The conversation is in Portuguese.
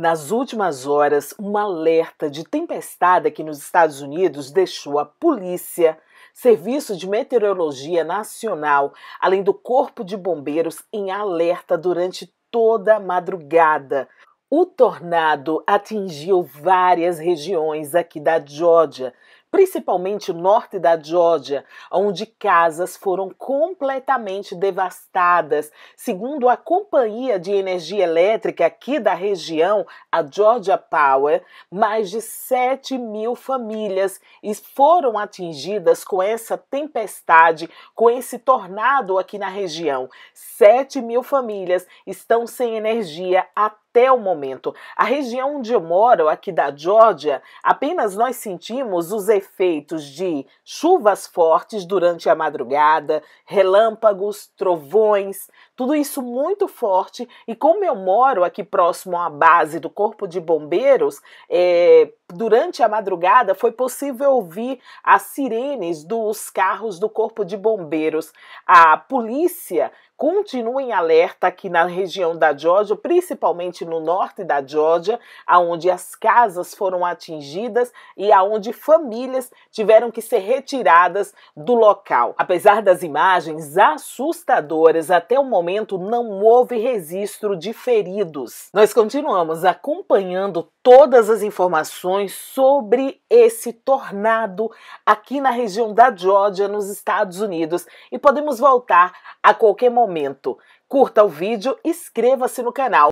Nas últimas horas, um alerta de tempestade aqui nos Estados Unidos deixou a polícia, Serviço de Meteorologia Nacional, além do Corpo de Bombeiros em alerta durante toda a madrugada. O tornado atingiu várias regiões aqui da Geórgia, principalmente o norte da Geórgia, onde casas foram completamente devastadas. Segundo a companhia de energia elétrica aqui da região, a Georgia Power, mais de 7 mil famílias foram atingidas com essa tempestade, com esse tornado aqui na região. 7 mil famílias estão sem energia até até o momento. A região onde eu moro, aqui da Geórgia, apenas nós sentimos os efeitos de chuvas fortes durante a madrugada, relâmpagos, trovões, tudo isso muito forte. E como eu moro aqui próximo à base do Corpo de Bombeiros, é, durante a madrugada foi possível ouvir as sirenes dos carros do Corpo de Bombeiros. A polícia Continuem alerta aqui na região da Geórgia, principalmente no norte da Geórgia, aonde as casas foram atingidas e aonde famílias tiveram que ser retiradas do local. Apesar das imagens assustadoras, até o momento não houve registro de feridos. Nós continuamos acompanhando todas as informações sobre esse tornado aqui na região da Georgia, nos Estados Unidos, e podemos voltar a qualquer momento. Curta o vídeo, inscreva-se no canal.